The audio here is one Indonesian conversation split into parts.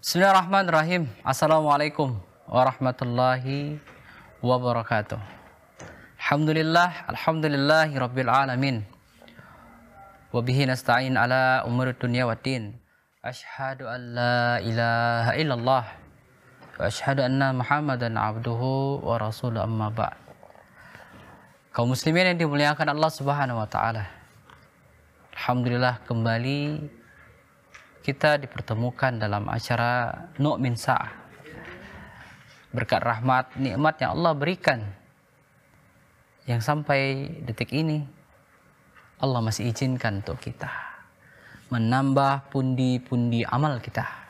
Bismillahirrahmanirrahim. Assalamualaikum warahmatullahi wabarakatuh. Alhamdulillah, alhamdulillahi rabbil alamin. Wabihi nasta'in ala umur dunia wa din. Ashhadu an la ilaha illallah وأشهد أن محمدا عبده ورسوله أما بعد kaum muslimin yang dimuliakan Allah Subhanahu wa taala. Alhamdulillah kembali kita dipertemukan dalam acara Nu'min Sa'ah. Berkat rahmat nikmat yang Allah berikan yang sampai detik ini Allah masih izinkan untuk kita menambah pundi-pundi amal kita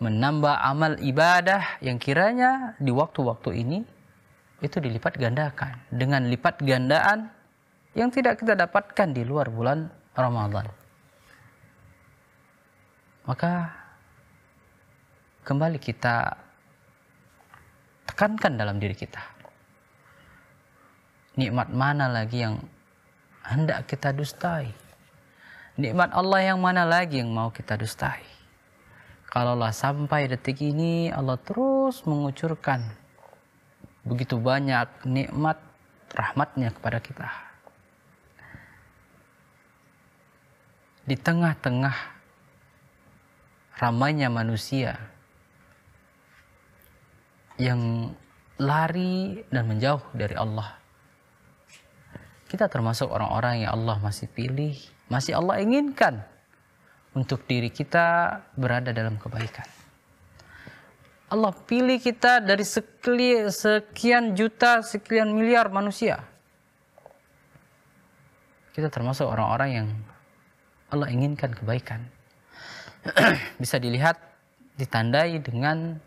menambah amal ibadah yang kiranya di waktu-waktu ini itu dilipat gandakan dengan lipat gandaan yang tidak kita dapatkan di luar bulan Ramadan. Maka kembali kita tekankan dalam diri kita. Nikmat mana lagi yang hendak kita dustai? Nikmat Allah yang mana lagi yang mau kita dustai? Kalaulah sampai detik ini Allah terus mengucurkan begitu banyak nikmat rahmatnya kepada kita. Di tengah-tengah ramainya manusia yang lari dan menjauh dari Allah. Kita termasuk orang-orang yang Allah masih pilih, masih Allah inginkan untuk diri kita berada dalam kebaikan. Allah pilih kita dari sekian juta, sekian miliar manusia. Kita termasuk orang-orang yang Allah inginkan kebaikan. Bisa dilihat ditandai dengan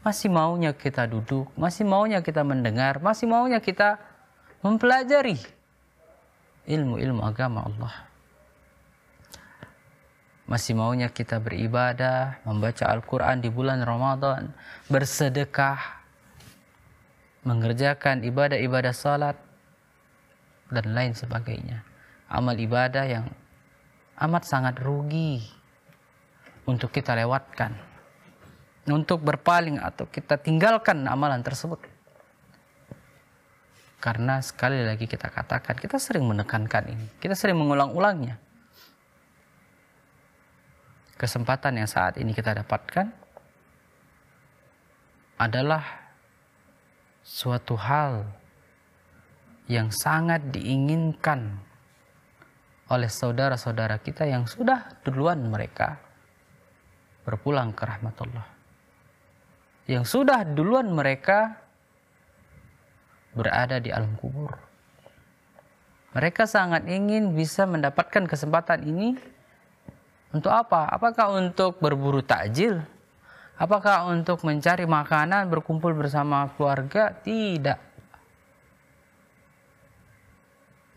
masih maunya kita duduk, masih maunya kita mendengar, masih maunya kita mempelajari ilmu-ilmu agama Allah. Masih maunya kita beribadah, membaca Al-Quran di bulan Ramadan, bersedekah, mengerjakan ibadah-ibadah salat, dan lain sebagainya. Amal ibadah yang amat sangat rugi untuk kita lewatkan. Untuk berpaling atau kita tinggalkan amalan tersebut. Karena sekali lagi kita katakan, kita sering menekankan ini. Kita sering mengulang-ulangnya kesempatan yang saat ini kita dapatkan adalah suatu hal yang sangat diinginkan oleh saudara-saudara kita yang sudah duluan mereka berpulang ke rahmatullah. Yang sudah duluan mereka berada di alam kubur. Mereka sangat ingin bisa mendapatkan kesempatan ini untuk apa? Apakah untuk berburu takjil? Apakah untuk mencari makanan, berkumpul bersama keluarga? Tidak.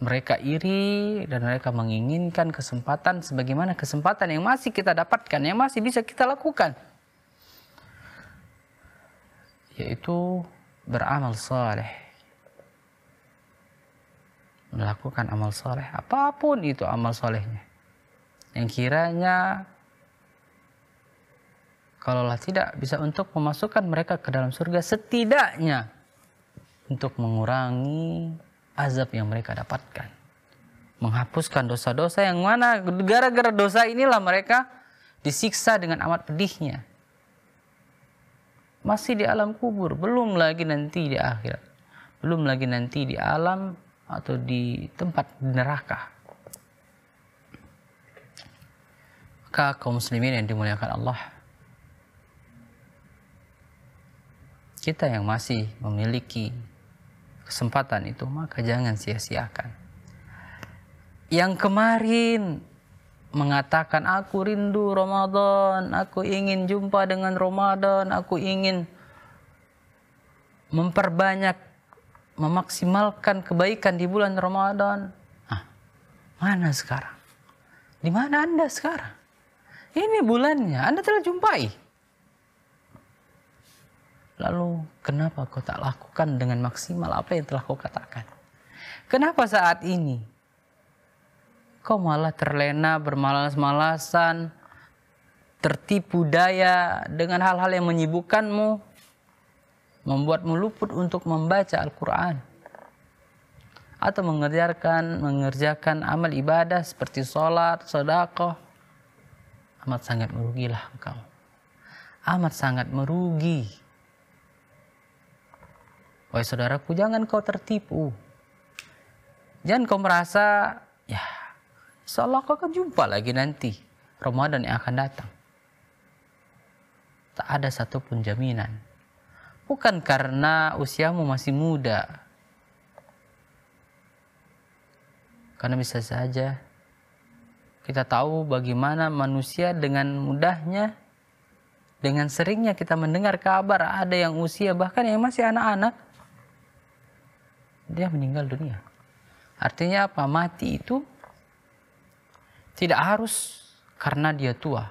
Mereka iri dan mereka menginginkan kesempatan sebagaimana kesempatan yang masih kita dapatkan, yang masih bisa kita lakukan. Yaitu beramal saleh. Melakukan amal saleh, apapun itu amal salehnya yang kiranya kalaulah tidak bisa untuk memasukkan mereka ke dalam surga setidaknya untuk mengurangi azab yang mereka dapatkan menghapuskan dosa-dosa yang mana gara-gara dosa inilah mereka disiksa dengan amat pedihnya masih di alam kubur belum lagi nanti di akhirat belum lagi nanti di alam atau di tempat neraka Maka kaum muslimin yang dimuliakan Allah, kita yang masih memiliki kesempatan itu, maka jangan sia-siakan. Yang kemarin mengatakan aku rindu Ramadan, aku ingin jumpa dengan Ramadan, aku ingin memperbanyak memaksimalkan kebaikan di bulan Ramadan. Ah, mana sekarang? Di mana Anda sekarang? Ini bulannya, Anda telah jumpai. Lalu kenapa kau tak lakukan dengan maksimal apa yang telah kau katakan? Kenapa saat ini kau malah terlena, bermalas-malasan, tertipu daya dengan hal-hal yang menyibukkanmu, membuatmu luput untuk membaca Al-Quran atau mengerjakan mengerjakan amal ibadah seperti sholat, sodakoh, amat sangat merugilah engkau. Amat sangat merugi. Wahai saudaraku, jangan kau tertipu. Jangan kau merasa, ya, seolah kau akan jumpa lagi nanti. Ramadan yang akan datang. Tak ada satupun jaminan. Bukan karena usiamu masih muda. Karena bisa saja kita tahu bagaimana manusia dengan mudahnya, dengan seringnya kita mendengar kabar ada yang usia bahkan yang masih anak-anak, dia meninggal dunia. Artinya apa? Mati itu tidak harus karena dia tua.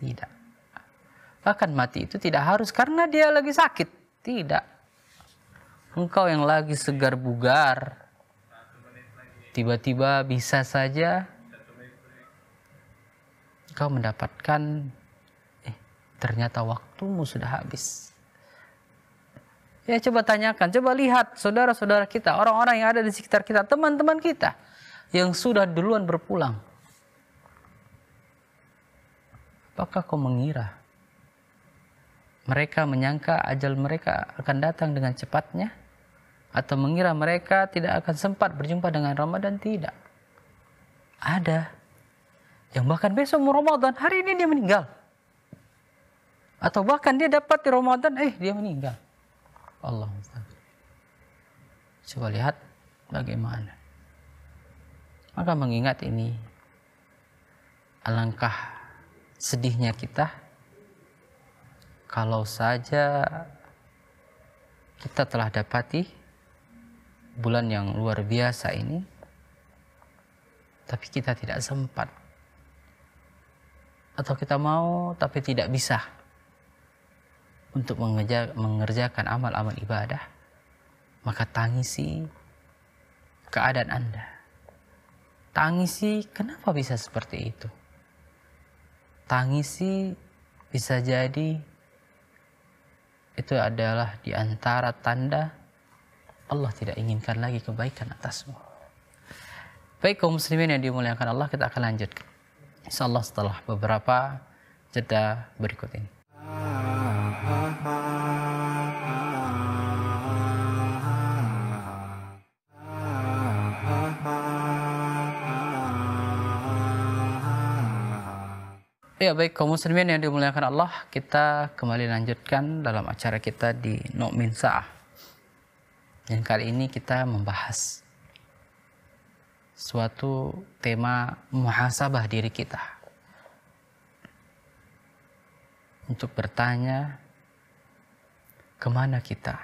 Tidak. Bahkan mati itu tidak harus karena dia lagi sakit. Tidak. Engkau yang lagi segar bugar, tiba-tiba bisa saja kau mendapatkan eh ternyata waktumu sudah habis. Ya coba tanyakan, coba lihat saudara-saudara kita, orang-orang yang ada di sekitar kita, teman-teman kita yang sudah duluan berpulang. Apakah kau mengira mereka menyangka ajal mereka akan datang dengan cepatnya? Atau mengira mereka tidak akan sempat berjumpa dengan Ramadan? Tidak. Ada yang bahkan besok mau Ramadan, hari ini dia meninggal. Atau bahkan dia dapat di Ramadan, eh dia meninggal. Allah Coba lihat bagaimana. Maka mengingat ini, alangkah sedihnya kita kalau saja kita telah dapati bulan yang luar biasa ini, tapi kita tidak sempat atau kita mau tapi tidak bisa untuk mengejar, mengerjakan amal-amal ibadah, maka tangisi keadaan Anda. Tangisi kenapa bisa seperti itu? Tangisi bisa jadi itu adalah di antara tanda Allah tidak inginkan lagi kebaikan atasmu. Baik kaum muslimin yang dimuliakan Allah, kita akan lanjutkan. Insya Allah setelah beberapa jeda berikut ini. Ya baik kaum muslimin yang dimuliakan Allah, kita kembali lanjutkan dalam acara kita di Nokmin Sa'ah. Dan kali ini kita membahas suatu tema muhasabah diri kita. Untuk bertanya, kemana kita?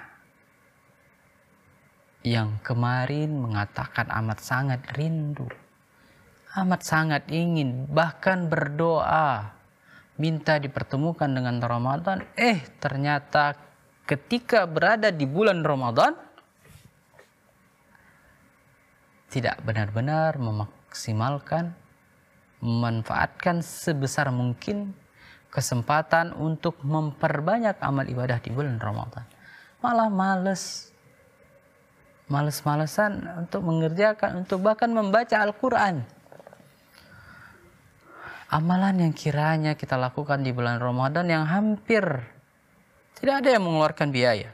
Yang kemarin mengatakan amat sangat rindu, amat sangat ingin, bahkan berdoa, minta dipertemukan dengan Ramadan. Eh, ternyata ketika berada di bulan Ramadan, tidak benar-benar memaksimalkan, memanfaatkan sebesar mungkin kesempatan untuk memperbanyak amal ibadah di bulan Ramadan. Malah males, males-malesan untuk mengerjakan, untuk bahkan membaca Al-Quran. Amalan yang kiranya kita lakukan di bulan Ramadan yang hampir tidak ada yang mengeluarkan biaya.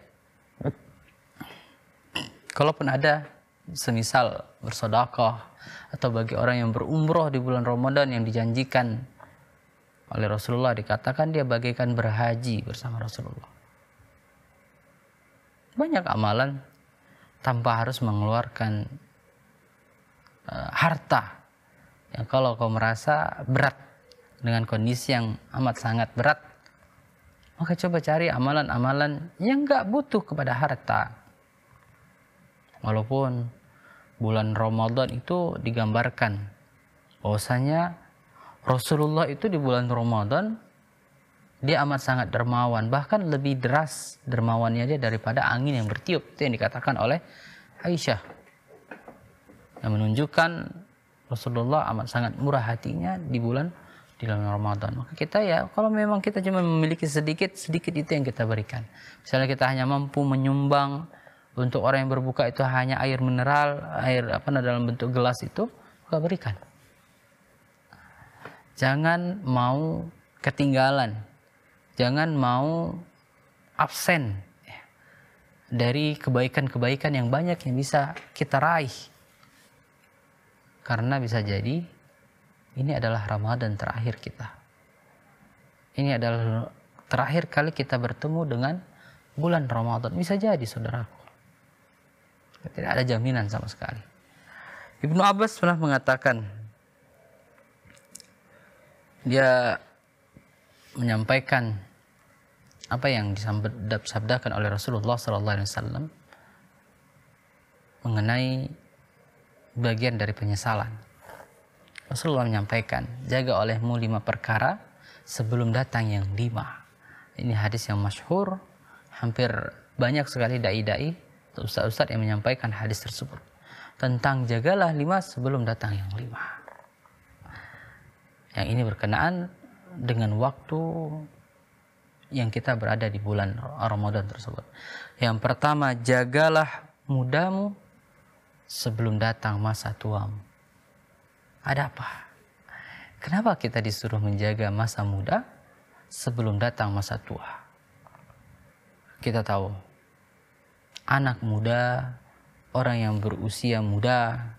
Kalaupun ada, semisal bersodakah atau bagi orang yang berumroh di bulan Ramadan yang dijanjikan oleh Rasulullah dikatakan dia bagaikan berhaji bersama Rasulullah. Banyak amalan tanpa harus mengeluarkan uh, harta yang kalau kau merasa berat dengan kondisi yang amat sangat berat maka coba cari amalan-amalan yang nggak butuh kepada harta Walaupun bulan Ramadan itu digambarkan bahwasanya Rasulullah itu di bulan Ramadan dia amat sangat dermawan, bahkan lebih deras dermawannya dia daripada angin yang bertiup. Itu yang dikatakan oleh Aisyah. Yang menunjukkan Rasulullah amat sangat murah hatinya di bulan di bulan Ramadan. Maka kita ya, kalau memang kita cuma memiliki sedikit, sedikit itu yang kita berikan. Misalnya kita hanya mampu menyumbang untuk orang yang berbuka itu hanya air mineral, air apa dalam bentuk gelas itu, maka berikan. Jangan mau ketinggalan. Jangan mau absen dari kebaikan-kebaikan yang banyak yang bisa kita raih. Karena bisa jadi ini adalah Ramadan terakhir kita. Ini adalah terakhir kali kita bertemu dengan bulan Ramadan. Bisa jadi saudaraku tidak ada jaminan sama sekali. Ibnu Abbas pernah mengatakan dia menyampaikan apa yang disabdakan oleh Rasulullah sallallahu alaihi wasallam mengenai bagian dari penyesalan. Rasulullah menyampaikan, jaga olehmu lima perkara sebelum datang yang lima. Ini hadis yang masyhur, hampir banyak sekali dai-dai ustaz-ustaz yang menyampaikan hadis tersebut tentang jagalah lima sebelum datang yang lima. Yang ini berkenaan dengan waktu yang kita berada di bulan Ramadan tersebut. Yang pertama, jagalah mudamu sebelum datang masa tuamu. Ada apa? Kenapa kita disuruh menjaga masa muda sebelum datang masa tua? Kita tahu anak muda, orang yang berusia muda,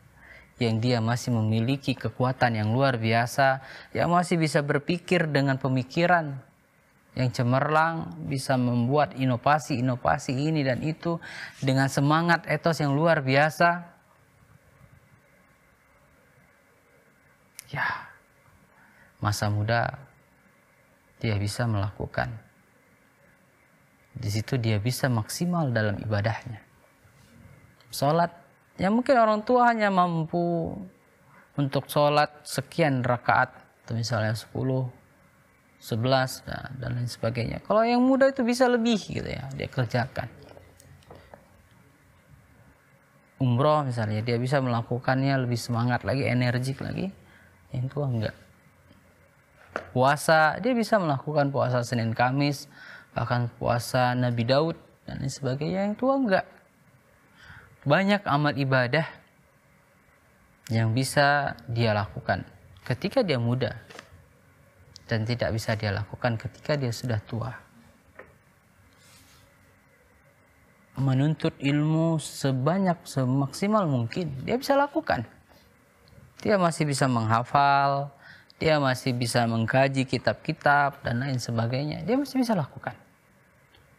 yang dia masih memiliki kekuatan yang luar biasa, yang masih bisa berpikir dengan pemikiran yang cemerlang, bisa membuat inovasi-inovasi ini dan itu dengan semangat etos yang luar biasa. Ya, masa muda dia bisa melakukan di situ dia bisa maksimal dalam ibadahnya. Sholat, ya mungkin orang tua hanya mampu untuk sholat sekian rakaat, atau misalnya 10, 11, dan lain sebagainya. Kalau yang muda itu bisa lebih gitu ya, dia kerjakan. Umroh misalnya, dia bisa melakukannya lebih semangat lagi, energik lagi. Yang tua enggak. Puasa, dia bisa melakukan puasa Senin Kamis, bahkan puasa Nabi Daud dan lain sebagainya yang tua enggak banyak amal ibadah yang bisa dia lakukan ketika dia muda dan tidak bisa dia lakukan ketika dia sudah tua menuntut ilmu sebanyak semaksimal mungkin dia bisa lakukan dia masih bisa menghafal dia masih bisa mengkaji kitab-kitab dan lain sebagainya dia masih bisa lakukan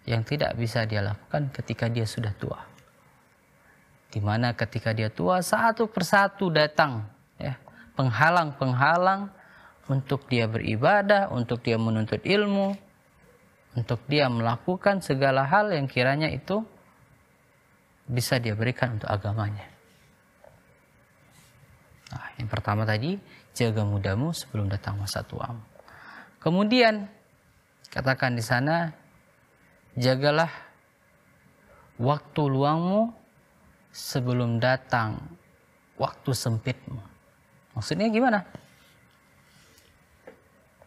yang tidak bisa dia lakukan ketika dia sudah tua. Dimana ketika dia tua satu persatu datang penghalang ya, penghalang-penghalang untuk dia beribadah, untuk dia menuntut ilmu, untuk dia melakukan segala hal yang kiranya itu bisa dia berikan untuk agamanya. Nah, yang pertama tadi, jaga mudamu sebelum datang masa tuamu. Kemudian, katakan di sana, jagalah waktu luangmu sebelum datang waktu sempitmu. Maksudnya gimana?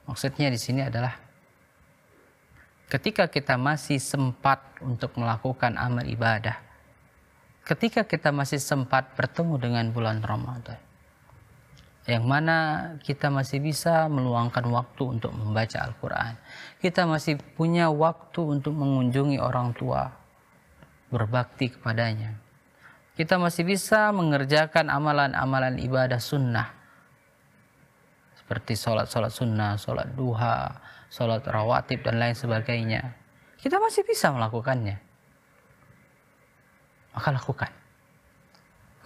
Maksudnya di sini adalah ketika kita masih sempat untuk melakukan amal ibadah, ketika kita masih sempat bertemu dengan bulan Ramadan, yang mana kita masih bisa meluangkan waktu untuk membaca Al-Quran. Kita masih punya waktu untuk mengunjungi orang tua, berbakti kepadanya. Kita masih bisa mengerjakan amalan-amalan ibadah sunnah. Seperti sholat-sholat sunnah, sholat duha, sholat rawatib, dan lain sebagainya. Kita masih bisa melakukannya. Maka lakukan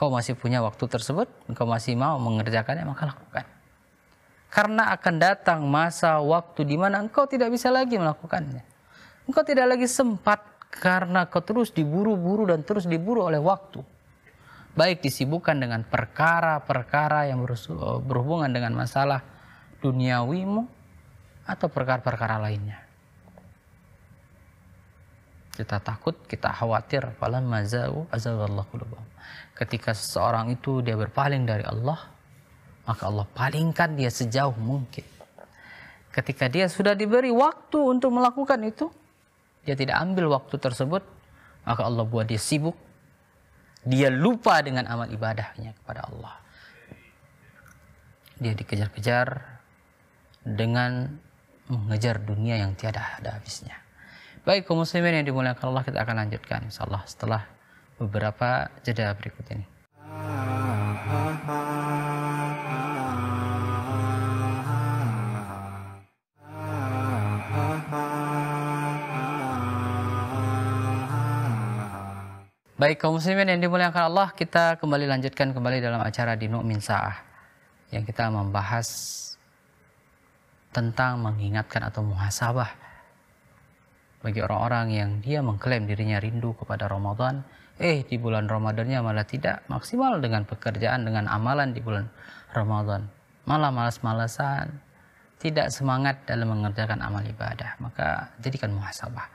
engkau masih punya waktu tersebut, engkau masih mau mengerjakannya, maka lakukan. Karena akan datang masa waktu di mana engkau tidak bisa lagi melakukannya. Engkau tidak lagi sempat karena kau terus diburu-buru dan terus diburu oleh waktu. Baik disibukkan dengan perkara-perkara yang berhubungan dengan masalah duniawimu atau perkara-perkara lainnya kita takut, kita khawatir. Ketika seseorang itu dia berpaling dari Allah, maka Allah palingkan dia sejauh mungkin. Ketika dia sudah diberi waktu untuk melakukan itu, dia tidak ambil waktu tersebut, maka Allah buat dia sibuk. Dia lupa dengan amal ibadahnya kepada Allah. Dia dikejar-kejar dengan mengejar dunia yang tiada ada habisnya Baik kaum muslimin yang dimuliakan Allah kita akan lanjutkan insyaallah setelah beberapa jeda berikut ini. Baik kaum muslimin yang dimuliakan Allah, kita kembali lanjutkan kembali dalam acara Dino Min yang kita membahas tentang mengingatkan atau muhasabah bagi orang-orang yang dia mengklaim dirinya rindu kepada Ramadan, eh di bulan Ramadannya malah tidak maksimal dengan pekerjaan, dengan amalan di bulan Ramadan. Malah malas-malasan, tidak semangat dalam mengerjakan amal ibadah. Maka jadikan muhasabah.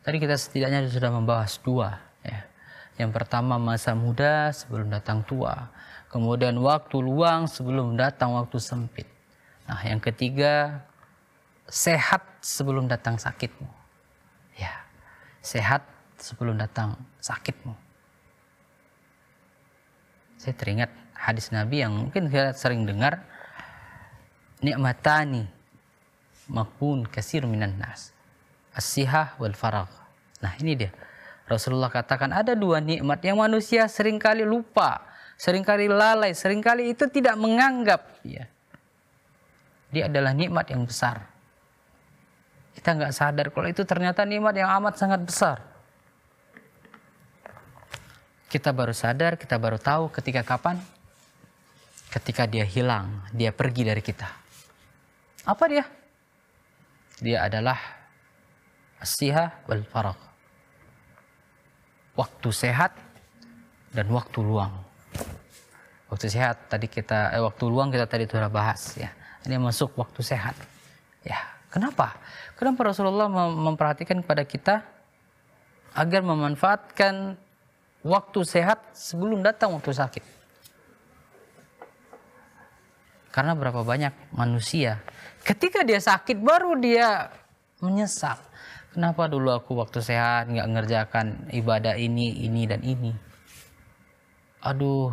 Tadi kita setidaknya sudah membahas dua. Ya. Yang pertama masa muda sebelum datang tua. Kemudian waktu luang sebelum datang waktu sempit. Nah yang ketiga sehat sebelum datang sakitmu Ya, sehat sebelum datang sakitmu. Saya teringat hadis Nabi yang mungkin saya sering dengar. Ni'matani makbun kasir minan nas. as wal farag. Nah ini dia. Rasulullah katakan ada dua nikmat yang manusia seringkali lupa, seringkali lalai, seringkali itu tidak menganggap. Ya. Dia adalah nikmat yang besar kita nggak sadar kalau itu ternyata nikmat yang amat sangat besar. Kita baru sadar, kita baru tahu ketika kapan? Ketika dia hilang, dia pergi dari kita. Apa dia? Dia adalah asiha wal farak. Waktu sehat dan waktu luang. Waktu sehat tadi kita eh, waktu luang kita tadi sudah bahas ya. Ini masuk waktu sehat. Ya, kenapa? Kenapa Rasulullah memperhatikan kepada kita agar memanfaatkan waktu sehat sebelum datang waktu sakit? Karena berapa banyak manusia ketika dia sakit baru dia menyesal. Kenapa dulu aku waktu sehat nggak ngerjakan ibadah ini, ini dan ini? Aduh,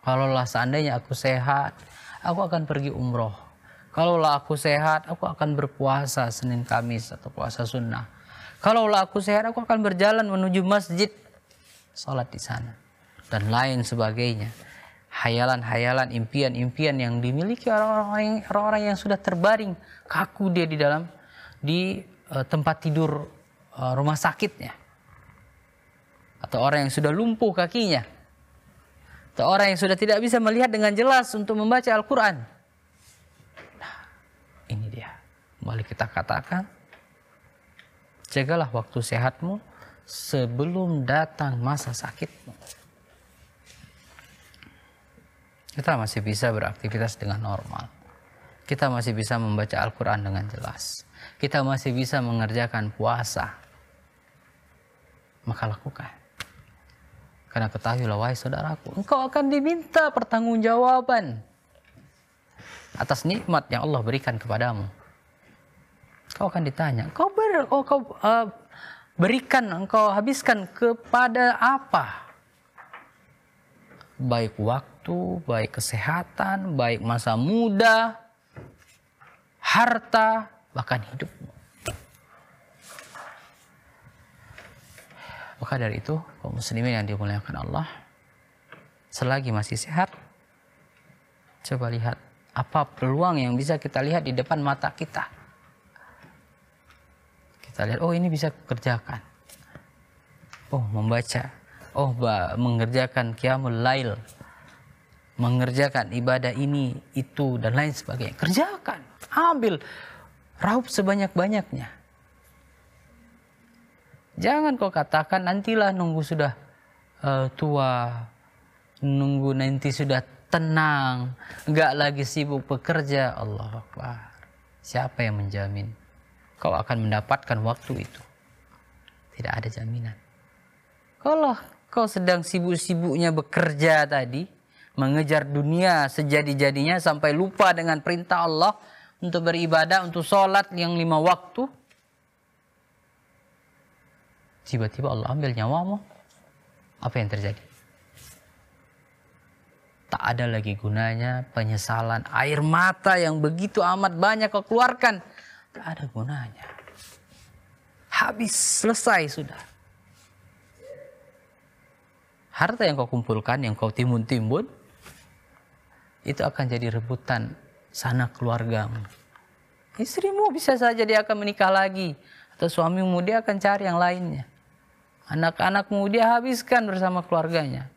kalaulah seandainya aku sehat, aku akan pergi umroh Kalaulah aku sehat, aku akan berpuasa Senin Kamis atau puasa sunnah. Kalaulah aku sehat, aku akan berjalan menuju masjid. Salat di sana. Dan lain sebagainya. Hayalan-hayalan, impian-impian yang dimiliki orang-orang yang, sudah terbaring. Kaku dia di dalam, di uh, tempat tidur uh, rumah sakitnya. Atau orang yang sudah lumpuh kakinya. Atau orang yang sudah tidak bisa melihat dengan jelas untuk membaca Al-Quran. Kembali kita katakan, jagalah waktu sehatmu sebelum datang masa sakitmu. Kita masih bisa beraktivitas dengan normal. Kita masih bisa membaca Al-Quran dengan jelas. Kita masih bisa mengerjakan puasa. Maka lakukan. Karena ketahuilah wahai saudaraku, engkau akan diminta pertanggungjawaban atas nikmat yang Allah berikan kepadamu. Kau akan ditanya, kau ber, oh, kau uh, berikan, engkau habiskan kepada apa? Baik waktu, baik kesehatan, baik masa muda, harta, bahkan hidup. Maka dari itu, kaum muslimin yang dimuliakan Allah, selagi masih sehat, coba lihat apa peluang yang bisa kita lihat di depan mata kita. Kita lihat, oh ini bisa kerjakan. Oh membaca. Oh bah, mengerjakan kiamul lail. Mengerjakan ibadah ini, itu, dan lain sebagainya. Kerjakan. Ambil. Raup sebanyak-banyaknya. Jangan kau katakan nantilah nunggu sudah uh, tua, nunggu nanti sudah tenang, nggak lagi sibuk bekerja. Allah Akbar. Siapa yang menjamin? kau akan mendapatkan waktu itu. Tidak ada jaminan. Kalau kau sedang sibuk-sibuknya bekerja tadi, mengejar dunia sejadi-jadinya sampai lupa dengan perintah Allah untuk beribadah, untuk sholat yang lima waktu, tiba-tiba Allah ambil nyawamu, apa yang terjadi? Tak ada lagi gunanya penyesalan air mata yang begitu amat banyak kau keluarkan Gak ada gunanya. Habis, selesai sudah. Harta yang kau kumpulkan, yang kau timbun-timbun, itu akan jadi rebutan sana keluargamu. Istrimu bisa saja dia akan menikah lagi. Atau suamimu dia akan cari yang lainnya. Anak-anakmu dia habiskan bersama keluarganya.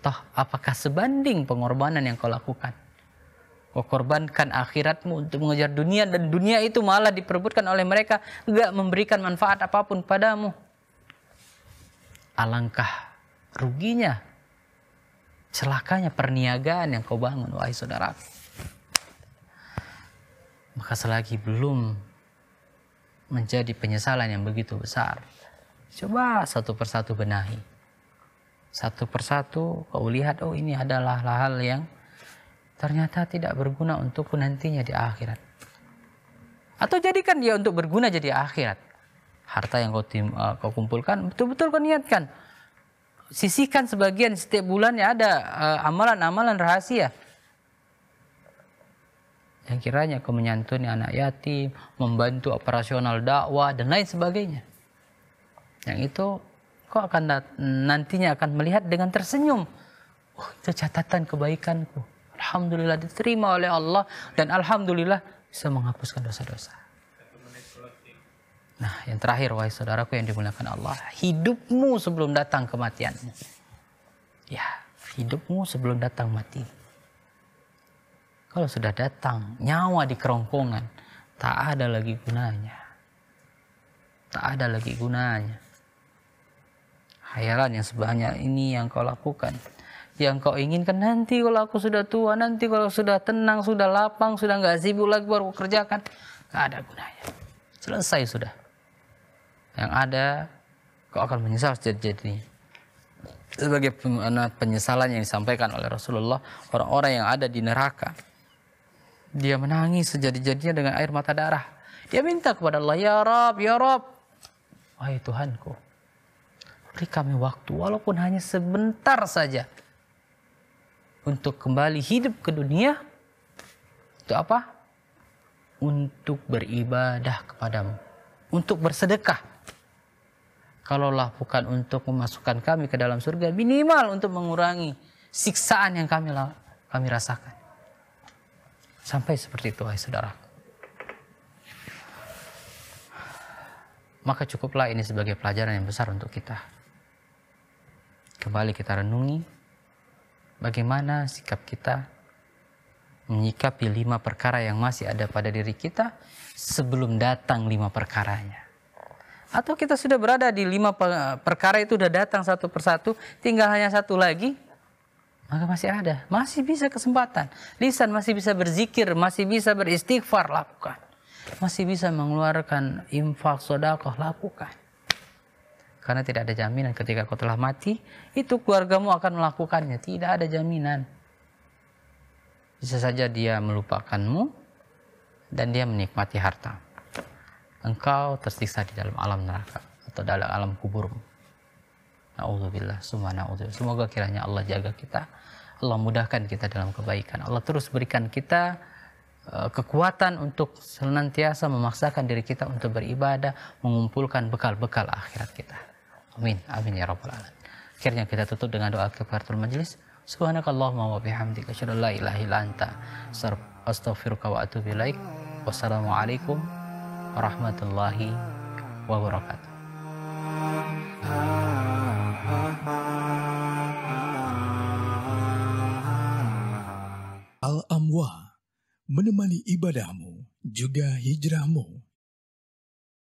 Toh apakah sebanding pengorbanan yang kau lakukan? Kau korbankan akhiratmu untuk mengejar dunia dan dunia itu malah diperbutkan oleh mereka gak memberikan manfaat apapun padamu. Alangkah ruginya, celakanya perniagaan yang kau bangun, wahai saudara. Maka selagi belum menjadi penyesalan yang begitu besar, coba satu persatu benahi. Satu persatu kau lihat, oh ini adalah hal-hal yang ternyata tidak berguna untukku nantinya di akhirat. Atau jadikan dia untuk berguna jadi akhirat. Harta yang kau, tim, uh, kau kumpulkan betul-betul kau niatkan. Sisihkan sebagian setiap bulannya ada eh, amalan-amalan uh, amalan -amalan rahasia. Yang kiranya kau menyantuni anak yatim, membantu operasional dakwah dan lain sebagainya. Yang itu kau akan nantinya akan melihat dengan tersenyum. Oh, itu catatan kebaikanku Alhamdulillah diterima oleh Allah dan alhamdulillah bisa menghapuskan dosa-dosa. Nah, yang terakhir wahai saudaraku yang dimuliakan Allah, hidupmu sebelum datang kematianmu. Ya, hidupmu sebelum datang mati. Kalau sudah datang nyawa di kerongkongan, tak ada lagi gunanya. Tak ada lagi gunanya. Hayalan yang sebanyak ini yang kau lakukan, yang kau inginkan nanti kalau aku sudah tua, nanti kalau sudah tenang, sudah lapang, sudah nggak sibuk lagi baru kerjakan. nggak ada gunanya. Selesai sudah. Yang ada kau akan menyesal sejati Sebagai anu, penyesalan yang disampaikan oleh Rasulullah, orang-orang yang ada di neraka, dia menangis sejadi-jadinya dengan air mata darah. Dia minta kepada Allah, Ya Rob, Ya Rob. Wahai Tuhanku, beri kami waktu, walaupun hanya sebentar saja untuk kembali hidup ke dunia untuk apa? Untuk beribadah kepadamu, untuk bersedekah. Kalaulah bukan untuk memasukkan kami ke dalam surga, minimal untuk mengurangi siksaan yang kami kami rasakan. Sampai seperti itu, hai saudara. Maka cukuplah ini sebagai pelajaran yang besar untuk kita. Kembali kita renungi bagaimana sikap kita menyikapi lima perkara yang masih ada pada diri kita sebelum datang lima perkaranya. Atau kita sudah berada di lima perkara itu sudah datang satu persatu, tinggal hanya satu lagi, maka masih ada, masih bisa kesempatan. Lisan masih bisa berzikir, masih bisa beristighfar, lakukan. Masih bisa mengeluarkan infak, sodakoh, lakukan. Karena tidak ada jaminan ketika kau telah mati, itu keluargamu akan melakukannya. Tidak ada jaminan. Bisa saja dia melupakanmu dan dia menikmati harta. Engkau tersiksa di dalam alam neraka atau dalam alam kuburmu. Na'udzubillah, summa na'udzubillah. Semoga kiranya Allah jaga kita. Allah mudahkan kita dalam kebaikan. Allah terus berikan kita e, kekuatan untuk senantiasa memaksakan diri kita untuk beribadah, mengumpulkan bekal-bekal akhirat kita. Amin. Amin ya rabbal alamin. Akhirnya kita tutup dengan doa kafaratul majlis. Subhanakallahumma wa bihamdika asyhadu an la ilaha illa anta astaghfiruka wa atubu ilaik. Wassalamualaikum warahmatullahi wabarakatuh. Al-Amwa menemani ibadahmu juga hijrahmu.